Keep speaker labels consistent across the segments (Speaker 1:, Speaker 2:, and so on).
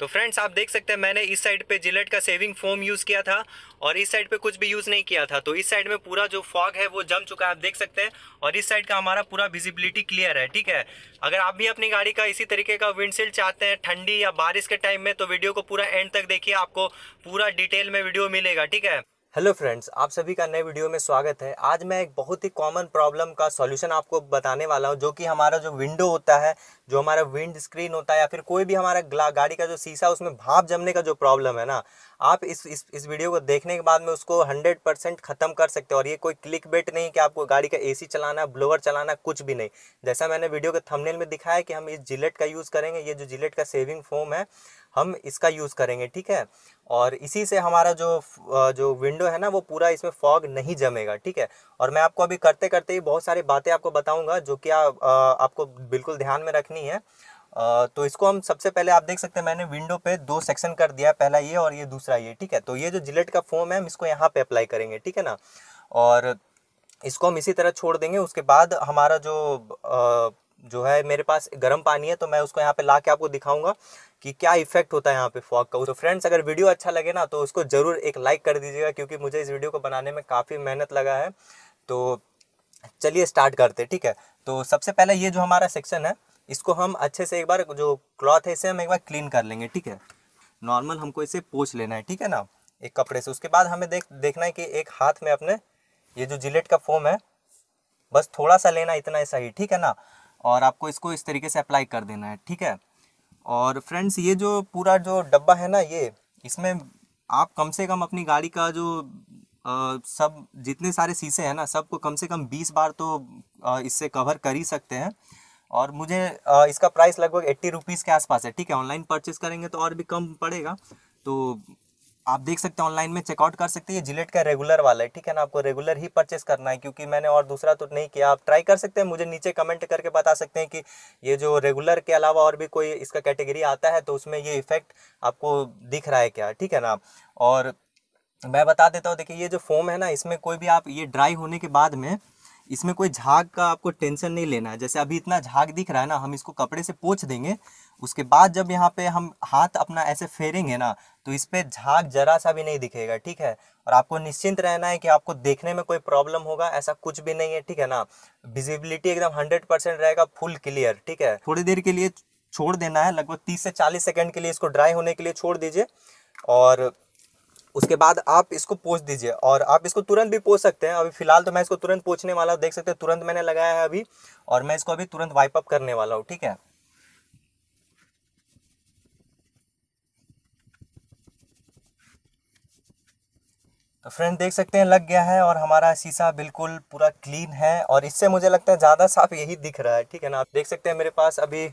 Speaker 1: तो फ्रेंड्स आप देख सकते हैं मैंने इस साइड पे जिलेट का सेविंग फोम यूज़ किया था और इस साइड पे कुछ भी यूज़ नहीं किया था तो इस साइड में पूरा जो फॉग है वो जम चुका है आप देख सकते हैं और इस साइड का हमारा पूरा विजिबिलिटी क्लियर है ठीक है अगर आप भी अपनी गाड़ी का इसी तरीके का विंडशील्ड चाहते हैं ठंडी या बारिश के टाइम में तो वीडियो को पूरा एंड तक देखिए आपको पूरा डिटेल में वीडियो मिलेगा ठीक है हेलो फ्रेंड्स आप सभी का नए वीडियो में स्वागत है आज मैं एक बहुत ही कॉमन प्रॉब्लम का सॉल्यूशन आपको बताने वाला हूं जो कि हमारा जो विंडो होता है जो हमारा विंड स्क्रीन होता है या फिर कोई भी हमारा गाड़ी का जो शीशा उसमें भाप जमने का जो प्रॉब्लम है ना आप इस इस इस वीडियो को देखने के बाद में उसको हंड्रेड परसेंट ख़त्म कर सकते हो और ये कोई क्लिक बेट नहीं कि आपको गाड़ी का एसी चलाना ब्लोअर चलाना कुछ भी नहीं जैसा मैंने वीडियो के थंबनेल में दिखाया कि हम इस जिलेट का यूज़ करेंगे ये जो जिलेट का सेविंग फोम है हम इसका यूज़ करेंगे ठीक है और इसी से हमारा जो जो विंडो है ना वो पूरा इसमें फॉग नहीं जमेगा ठीक है और मैं आपको अभी करते करते ही बहुत सारी बातें आपको बताऊँगा जो कि आपको बिल्कुल ध्यान में रखनी है तो इसको हम सबसे पहले आप देख सकते हैं मैंने विंडो पे दो सेक्शन कर दिया पहला ये और ये दूसरा ये ठीक है तो ये जो जिलेट का फोम है हम इसको यहाँ पे अप्लाई करेंगे ठीक है ना और इसको हम इसी तरह छोड़ देंगे उसके बाद हमारा जो आ, जो है मेरे पास गर्म पानी है तो मैं उसको यहाँ पे ला के आपको दिखाऊंगा कि क्या इफेक्ट होता है यहाँ पे फॉग का तो फ्रेंड्स अगर वीडियो अच्छा लगे ना तो उसको ज़रूर एक लाइक कर दीजिएगा क्योंकि मुझे इस वीडियो को बनाने में काफ़ी मेहनत लगा है तो चलिए स्टार्ट करते ठीक है तो सबसे पहले ये जो हमारा सेक्शन है इसको हम अच्छे से एक बार जो क्लॉथ है इसे हम एक बार क्लीन कर लेंगे ठीक है नॉर्मल हमको इसे पोछ लेना है ठीक है ना एक कपड़े से उसके बाद हमें देख देखना है कि एक हाथ में अपने ये जो जिलेट का फोम है बस थोड़ा सा लेना इतना ही सही ठीक है ना और आपको इसको इस तरीके से अप्लाई कर देना है ठीक है और फ्रेंड्स ये जो पूरा जो डब्बा है ना ये इसमें आप कम से कम अपनी गाड़ी का जो आ, सब जितने सारे शीशे हैं ना सबको कम से कम बीस बार तो आ, इससे कवर कर ही सकते हैं और मुझे इसका प्राइस लगभग एट्टी रुपीज़ के आसपास है ठीक है ऑनलाइन परचेज करेंगे तो और भी कम पड़ेगा तो आप देख सकते हैं ऑनलाइन में चेकआउट कर सकते हैं ये जिलेट का रेगुलर वाला है ठीक है ना आपको रेगुलर ही परचेस करना है क्योंकि मैंने और दूसरा तो नहीं किया आप ट्राई कर सकते हैं मुझे नीचे कमेंट करके बता सकते हैं कि ये जो रेगुलर के अलावा और भी कोई इसका कैटेगरी आता है तो उसमें ये इफेक्ट आपको दिख रहा है क्या ठीक है ना और मैं बता देता हूँ देखिए ये जो फोम है ना इसमें कोई भी आप ये ड्राई होने के बाद में इसमें कोई झाग का आपको टेंशन नहीं लेना है जैसे अभी इतना झाग दिख रहा है ना हम इसको कपड़े से पोछ देंगे उसके बाद जब यहाँ पे हम हाथ अपना ऐसे फेरेंगे ना तो इस पर झाग जरा सा भी नहीं दिखेगा ठीक है और आपको निश्चिंत रहना है कि आपको देखने में कोई प्रॉब्लम होगा ऐसा कुछ भी नहीं है ठीक है ना विजिबिलिटी एकदम हंड्रेड परसेंट रहेगा फुल क्लियर ठीक है थोड़ी देर के लिए छोड़ देना है लगभग तीस से चालीस सेकेंड के लिए इसको ड्राई होने के लिए छोड़ दीजिए और उसके बाद आप इसको पोच दीजिए और आप इसको तुरंत भी पोच सकते हैं अभी फिलहाल तो मैं इसको तुरंत पोचने वाला हूँ देख सकते हैं तुरंत मैंने लगाया है अभी और मैं इसको अभी तुरंत वाइप अप करने वाला हूँ ठीक है तो फ्रेंड देख सकते हैं लग गया है और हमारा शीशा बिल्कुल पूरा क्लीन है और इससे मुझे लगता है ज़्यादा साफ यही दिख रहा है ठीक है ना आप देख सकते हैं मेरे पास अभी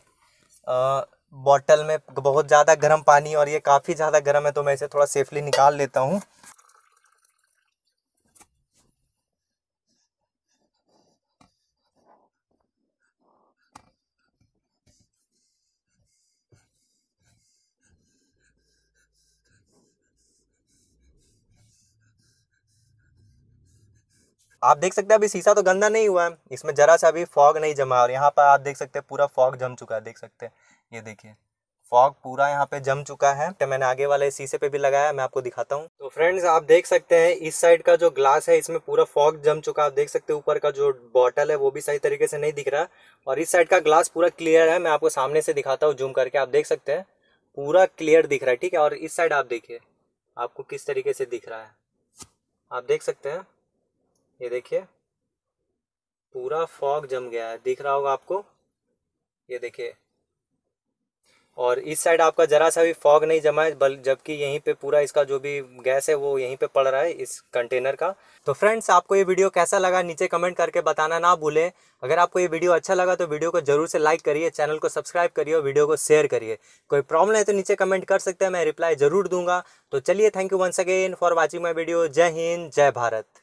Speaker 1: आ, बॉटल में बहुत ज़्यादा गर्म पानी और ये काफ़ी ज़्यादा गर्म है तो मैं इसे थोड़ा सेफली निकाल लेता हूँ आप देख सकते हैं अभी शीशा तो गंदा नहीं हुआ है इसमें जरा सा अभी फॉग नहीं जमा और यहाँ पर आप देख सकते हैं पूरा फॉग जम चुका है देख सकते हैं ये देखिए फॉग पूरा यहाँ पे जम चुका है तो मैंने आगे वाले शीशे पे भी लगाया मैं आपको दिखाता हूँ तो फ्रेंड्स आप देख सकते हैं इस साइड का जो ग्लास है इसमें पूरा फॉग जम चुका है आप देख सकते हैं ऊपर का जो बॉटल है वो भी सही तरीके से नहीं दिख रहा और इस साइड का ग्लास पूरा क्लियर है मैं आपको सामने से दिखाता हूँ जूम करके आप देख सकते हैं पूरा क्लियर दिख रहा है ठीक है और इस साइड आप देखिए आपको किस तरीके से दिख रहा है आप देख सकते हैं ये देखिए पूरा फॉग जम गया है दिख रहा होगा आपको ये देखिए और इस साइड आपका ज़रा सा भी फॉग नहीं जमा है बल जबकि यहीं पे पूरा इसका जो भी गैस है वो यहीं पे पड़ रहा है इस कंटेनर का तो फ्रेंड्स आपको ये वीडियो कैसा लगा नीचे कमेंट करके बताना ना भूलें अगर आपको ये वीडियो अच्छा लगा तो वीडियो को जरूर से लाइक करिए चैनल को सब्सक्राइब करिए और वीडियो को शेयर करिए कोई प्रॉब्लम है तो नीचे कमेंट कर सकते हैं मैं रिप्लाई ज़रूर दूंगा तो चलिए thank you once again for watching my video जय हिंद जय भारत